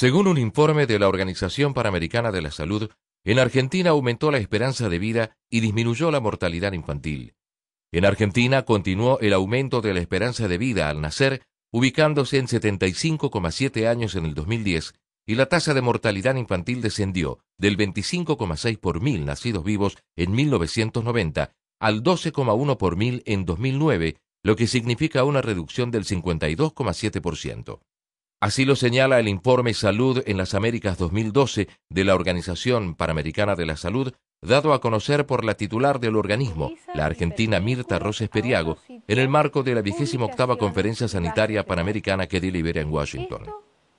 Según un informe de la Organización Panamericana de la Salud, en Argentina aumentó la esperanza de vida y disminuyó la mortalidad infantil. En Argentina continuó el aumento de la esperanza de vida al nacer, ubicándose en 75,7 años en el 2010, y la tasa de mortalidad infantil descendió del 25,6 por mil nacidos vivos en 1990 al 12,1 por mil en 2009, lo que significa una reducción del 52,7%. Así lo señala el informe Salud en las Américas 2012 de la Organización Panamericana de la Salud, dado a conocer por la titular del organismo, la argentina Mirta Roses Periago, en el marco de la 28 Conferencia Sanitaria Panamericana que delibera en Washington.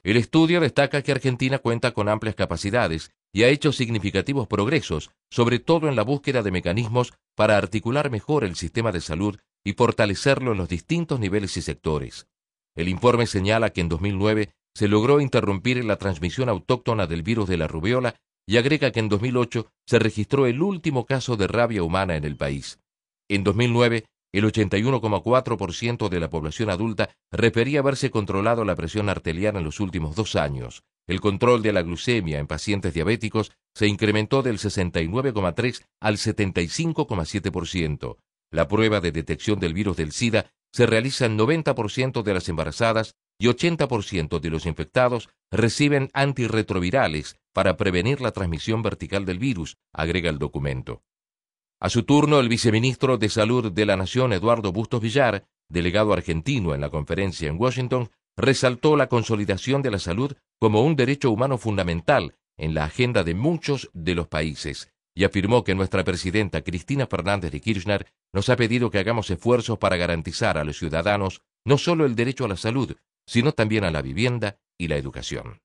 El estudio destaca que Argentina cuenta con amplias capacidades y ha hecho significativos progresos, sobre todo en la búsqueda de mecanismos para articular mejor el sistema de salud y fortalecerlo en los distintos niveles y sectores. El informe señala que en 2009 se logró interrumpir la transmisión autóctona del virus de la rubiola y agrega que en 2008 se registró el último caso de rabia humana en el país. En 2009, el 81,4% de la población adulta refería haberse controlado la presión arterial en los últimos dos años. El control de la glucemia en pacientes diabéticos se incrementó del 69,3 al 75,7%. La prueba de detección del virus del SIDA se realizan 90% de las embarazadas y 80% de los infectados reciben antirretrovirales para prevenir la transmisión vertical del virus, agrega el documento. A su turno, el viceministro de Salud de la Nación, Eduardo Bustos Villar, delegado argentino en la conferencia en Washington, resaltó la consolidación de la salud como un derecho humano fundamental en la agenda de muchos de los países y afirmó que nuestra presidenta Cristina Fernández de Kirchner nos ha pedido que hagamos esfuerzos para garantizar a los ciudadanos no solo el derecho a la salud, sino también a la vivienda y la educación.